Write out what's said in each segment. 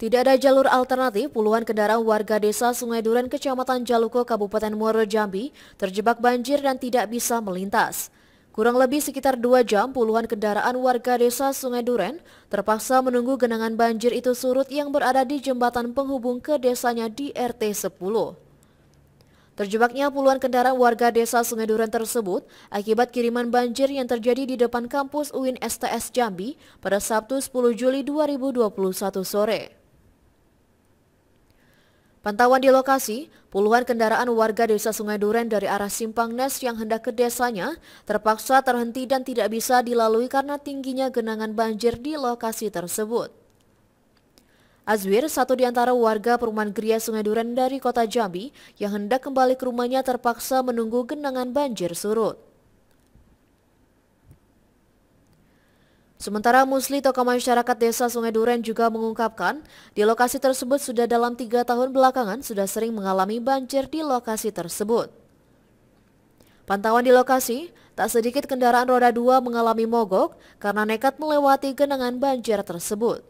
Tidak ada jalur alternatif, puluhan kendaraan warga desa Sungai Duren, Kecamatan Jaluko, Kabupaten Muaro Jambi, terjebak banjir dan tidak bisa melintas. Kurang lebih sekitar dua jam, puluhan kendaraan warga desa Sungai Duren terpaksa menunggu genangan banjir itu surut yang berada di jembatan penghubung ke desanya di RT 10. Terjebaknya puluhan kendaraan warga desa Sungai Duren tersebut akibat kiriman banjir yang terjadi di depan kampus UIN STS Jambi pada Sabtu 10 Juli 2021 sore. Pantauan di lokasi, puluhan kendaraan warga desa Sungai Duren dari arah Simpang Nes yang hendak ke desanya terpaksa terhenti dan tidak bisa dilalui karena tingginya genangan banjir di lokasi tersebut. Azwir, satu di antara warga perumahan Gria Sungai Duren dari kota Jambi yang hendak kembali ke rumahnya terpaksa menunggu genangan banjir surut. Sementara Musli tokoh masyarakat desa Sungai Duren juga mengungkapkan, di lokasi tersebut sudah dalam tiga tahun belakangan sudah sering mengalami banjir di lokasi tersebut. Pantauan di lokasi, tak sedikit kendaraan roda dua mengalami mogok karena nekat melewati genangan banjir tersebut.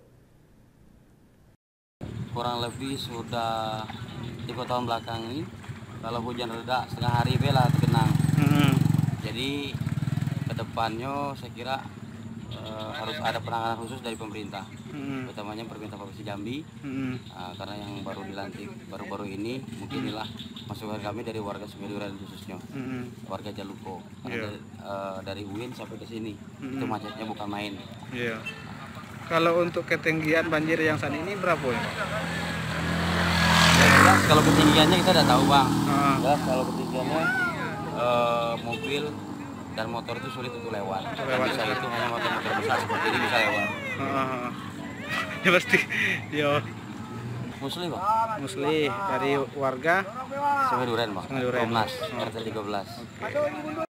Kurang lebih sudah tiga tahun belakang ini, kalau hujan reda setengah hari bela tergenang. -hmm. Jadi kedepannya saya kira uh, harus ada penanganan khusus dari pemerintah, hmm. utamanya pemerintah provinsi Jambi, hmm. uh, karena yang baru dilantik baru-baru ini mungkin inilah masukan kami dari warga semiduran khususnya, hmm. warga Jaluko, yeah. dari, uh, dari Uin sampai ke sini hmm. itu macetnya bukan main. Yeah. Kalau untuk ketinggian banjir yang saat ini berapa ya? ya kalau ketinggiannya kita tidak tahu bang. Uh. kalau ketinggiannya uh, mobil dan motor itu sulit untuk lewat. lewat. Bisa ya. itu hanya motor-motor besar seperti ini bisa lewat. Uh, ya pasti. Yo. Muslim Pak. Muslim dari warga Sungai Duren, Pak. Sungai Duren. Komnas, RT 13. Oke. Okay.